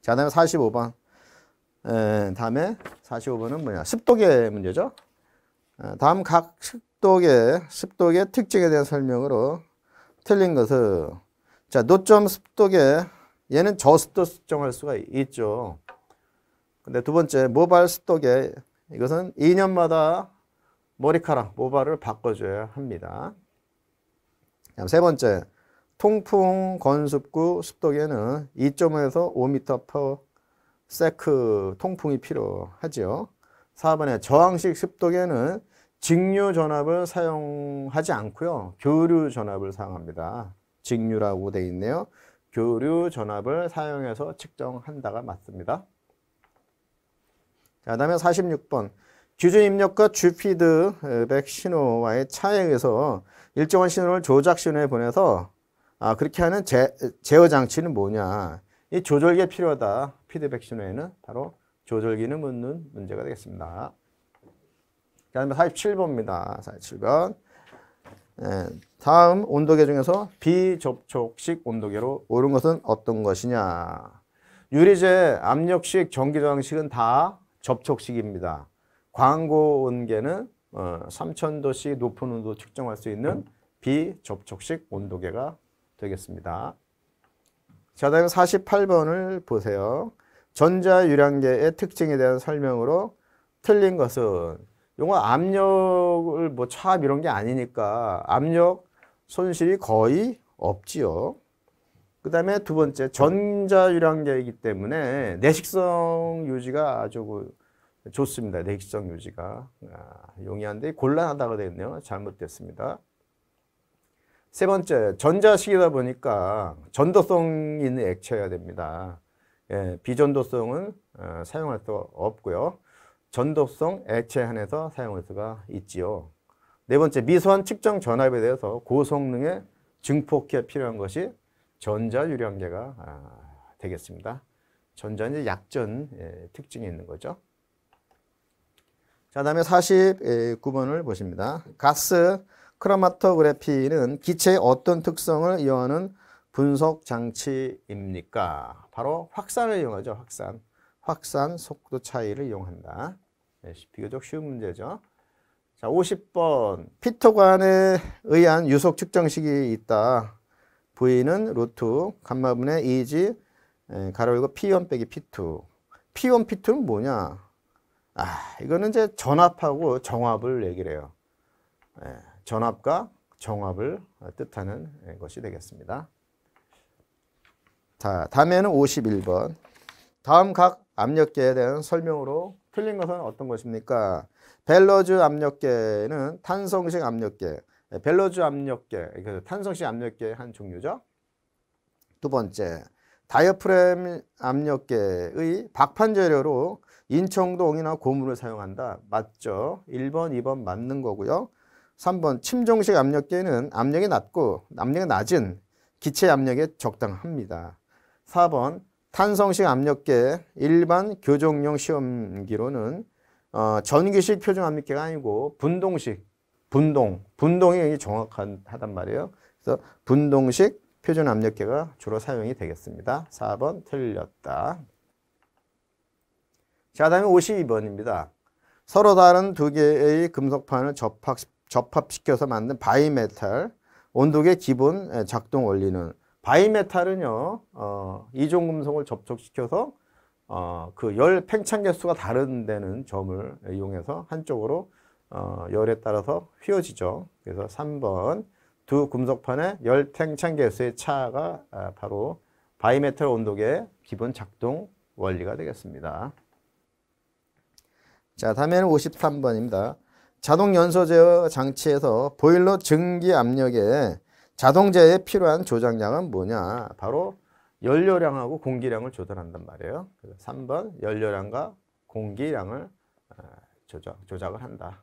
자, 다음에 45번. 에, 다음에 45번은 뭐냐? 습도계 문제죠. 다음 각 습도계, 습도계 특징에 대한 설명으로 틀린 것을 자, 노점 습도계 얘는 저습도 수정할 수가 있죠. 근데 두 번째 모발 습도계 이것은 2년마다 머리카락 모발을 바꿔줘야 합니다. 세 번째 통풍 건습구 습도계는 2.5에서 5m 세크 통풍이 필요하죠. 4번에 저항식 습도계는 직류 전압을 사용하지 않고요. 교류 전압을 사용합니다. 직류라고 돼 있네요. 교류 전압을 사용해서 측정한다가 맞습니다. 자, 그 다음에 46번. 기준 입력과 주피드백 신호와의 차에 의해서 일정한 신호를 조작 신호에 보내서 아, 그렇게 하는 제, 제어 장치는 뭐냐. 이 조절기에 필요하다. 피드백 신호에는 바로 조절기는 묻는 문제가 되겠습니다. 그 다음에 47번입니다. 47번. 네, 예, 다음 온도계 중에서 비접촉식 온도계로 오른 것은 어떤 것이냐. 유리제, 압력식, 전기저항식은 다 접촉식입니다. 광고 온계는 어, 3000도씨 높은 온도 측정할 수 있는 비접촉식 온도계가 되겠습니다. 자, 다음 48번을 보세요. 전자유량계의 특징에 대한 설명으로 틀린 것은 이건 압력을 뭐 차압 이런 게 아니니까 압력 손실이 거의 없지요. 그 다음에 두 번째 전자유량계이기 때문에 내식성 유지가 아주 그 좋습니다. 내식성 유지가 아, 용이한데 곤란하다고 되겠네요. 잘못됐습니다. 세 번째, 전자식이다 보니까 전도성 있는 액체여야 됩니다. 예, 비전도성은 어, 사용할 수 없고요. 전도성 액체 안에서 사용할 수가 있지요. 네 번째, 미소한 측정 전압에 대해서 고성능의 증폭기가 필요한 것이 전자유량계가 아, 되겠습니다. 전자는 약전 예, 특징이 있는 거죠. 자, 다음에 49번을 보십니다. 가스 크로마토그래피는 기체의 어떤 특성을 이용하는 분석 장치입니까? 바로 확산을 이용하죠. 확산. 확산 속도 차이를 이용한다. 비교적 네, 쉬운 문제죠. 자, 50번. 피토관에 의한 유속 측정식이 있다. V는 루트, 감마분의 2지, 가로 열고 P1 빼기 P2. P1, P2는 뭐냐? 아, 이거는 이제 전압하고 정압을 얘기를 해요. 예, 전압과 정압을 뜻하는 예, 것이 되겠습니다. 자, 다음에는 51번. 다음 각 압력계에 대한 설명으로 틀린 것은 어떤 것입니까? 벨러주 압력계는 탄성식 압력계, 예, 벨러주 압력계, 그 탄성식 압력계의 한 종류죠. 두 번째, 다이어프램 압력계의 박판 재료로 인청도 이나 고무를 사용한다. 맞죠? 1번, 2번 맞는 거고요. 3번 침종식 압력계는 압력이 낮고 압력이 낮은 기체 압력에 적당합니다. 4번 탄성식 압력계 일반 교정용 시험기로는 어, 전기식 표준 압력계가 아니고 분동식 분동 분동이 정확하단 말이에요. 그래서 분동식 표준 압력계가 주로 사용이 되겠습니다. 4번 틀렸다. 자, 다음에 52번입니다. 서로 다른 두 개의 금속판을 접합 접합시켜서 만든 바이메탈 온도계 기본 예, 작동 원리는 바이메탈은요 어, 이종 금속을 접촉시켜서 어, 그 열 팽창 개수가 다른 데는 점을 이용해서 한쪽으로 어, 열에 따라서 휘어지죠. 그래서 3번 두 금속판의 열 팽창 개수의 차가 아, 바로 바이메탈 온도계 기본 작동 원리가 되겠습니다. 자 다음에는 53번입니다. 자동 연소제어 장치에서 보일러 증기 압력에 자동제에 필요한 조작량은 뭐냐? 바로 연료량하고 공기량을 조절한단 말이에요. 그래서 3번 연료량과 공기량을 어, 조작, 조작을 한다.